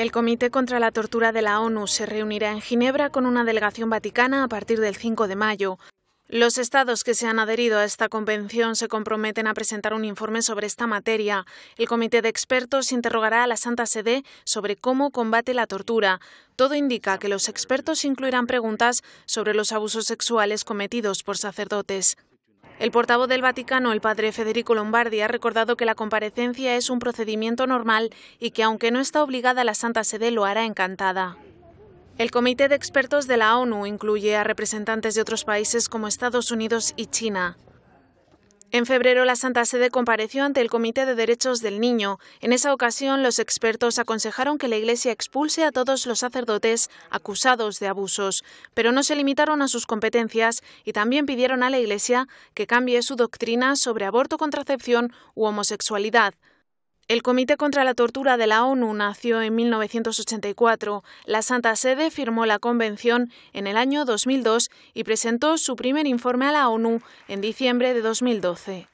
El Comité contra la Tortura de la ONU se reunirá en Ginebra con una delegación vaticana a partir del 5 de mayo. Los estados que se han adherido a esta convención se comprometen a presentar un informe sobre esta materia. El comité de expertos interrogará a la Santa Sede sobre cómo combate la tortura. Todo indica que los expertos incluirán preguntas sobre los abusos sexuales cometidos por sacerdotes. El portavoz del Vaticano, el padre Federico Lombardi, ha recordado que la comparecencia es un procedimiento normal y que aunque no está obligada la Santa Sede lo hará encantada. El Comité de Expertos de la ONU incluye a representantes de otros países como Estados Unidos y China. En febrero, la Santa Sede compareció ante el Comité de Derechos del Niño. En esa ocasión, los expertos aconsejaron que la Iglesia expulse a todos los sacerdotes acusados de abusos, pero no se limitaron a sus competencias y también pidieron a la Iglesia que cambie su doctrina sobre aborto, contracepción u homosexualidad. El Comité contra la Tortura de la ONU nació en 1984. La Santa Sede firmó la convención en el año 2002 y presentó su primer informe a la ONU en diciembre de 2012.